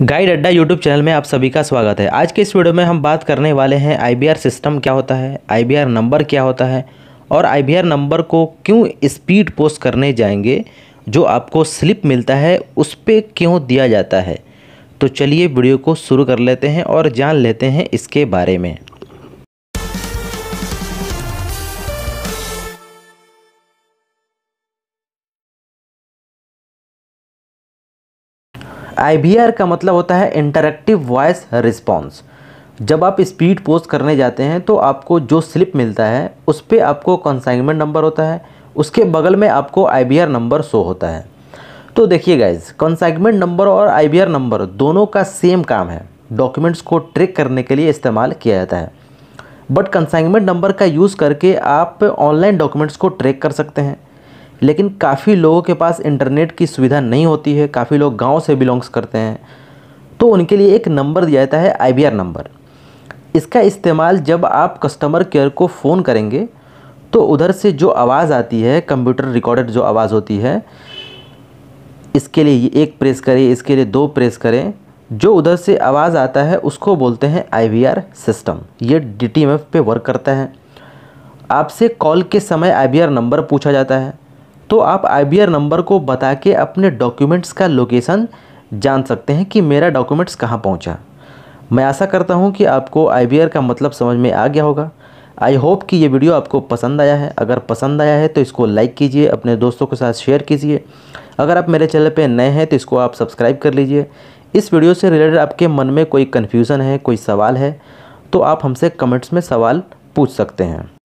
guide अड्डा YouTube channel में आप सभी का स्वागत है आज के इस वीडियो में हम बात करने वाले हैं आईबीआर सिस्टम क्या होता है आईबीआर नंबर क्या होता है और आईबीआर नंबर को क्यों स्पीड पोस्ट करने जाएंगे जो आपको स्लिप मिलता है उस पर क्यों दिया जाता है तो चलिए वीडियो को शुरू कर लेते हैं और जान लेते हैं इसके बारे में आई का मतलब होता है इंटरेक्टिव वॉइस रिस्पॉन्स जब आप स्पीड पोस्ट करने जाते हैं तो आपको जो स्लिप मिलता है उस पर आपको कंसाइनमेंट नंबर होता है उसके बगल में आपको आई नंबर शो होता है तो देखिए गाइज कंसाइनमेंट नंबर और आई नंबर दोनों का सेम काम है डॉक्यूमेंट्स को ट्रेक करने के लिए इस्तेमाल किया जाता है बट कंसाइनमेंट नंबर का यूज़ करके आप ऑनलाइन डॉक्यूमेंट्स को ट्रैक कर सकते हैं लेकिन काफ़ी लोगों के पास इंटरनेट की सुविधा नहीं होती है काफ़ी लोग गांव से बिलोंग्स करते हैं तो उनके लिए एक नंबर दिया जाता है आई नंबर इसका इस्तेमाल जब आप कस्टमर केयर को फ़ोन करेंगे तो उधर से जो आवाज़ आती है कंप्यूटर रिकॉर्डेड जो आवाज़ होती है इसके लिए एक प्रेस करें इसके लिए दो प्रेस करें जो उधर से आवाज़ आता है उसको बोलते हैं आई सिस्टम ये डी पे वर्क करता है आपसे कॉल के समय आई नंबर पूछा जाता है तो आप आई नंबर को बता के अपने डॉक्यूमेंट्स का लोकेशन जान सकते हैं कि मेरा डॉक्यूमेंट्स कहाँ पहुँचा मैं आशा करता हूँ कि आपको आई का मतलब समझ में आ गया होगा आई होप कि ये वीडियो आपको पसंद आया है अगर पसंद आया है तो इसको लाइक कीजिए अपने दोस्तों के साथ शेयर कीजिए अगर आप मेरे चैनल पे नए हैं तो इसको आप सब्सक्राइब कर लीजिए इस वीडियो से रिलेटेड आपके मन में कोई कन्फ्यूज़न है कोई सवाल है तो आप हमसे कमेंट्स में सवाल पूछ सकते हैं